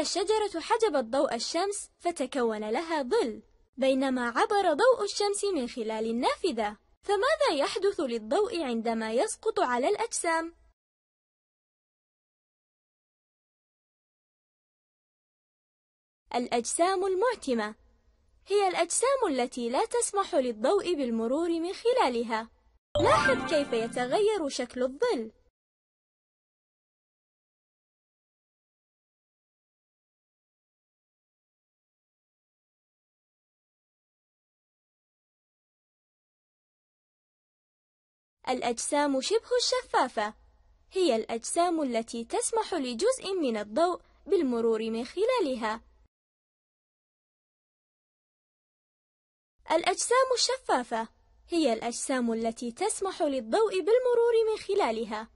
الشجرة حجبت ضوء الشمس فتكون لها ظل بينما عبر ضوء الشمس من خلال النافذة فماذا يحدث للضوء عندما يسقط على الأجسام؟ الأجسام المعتمة هي الأجسام التي لا تسمح للضوء بالمرور من خلالها لاحظ كيف يتغير شكل الظل الأجسام شبه الشفافة هي الأجسام التي تسمح لجزء من الضوء بالمرور من خلالها الأجسام الشفافة هي الأجسام التي تسمح للضوء بالمرور من خلالها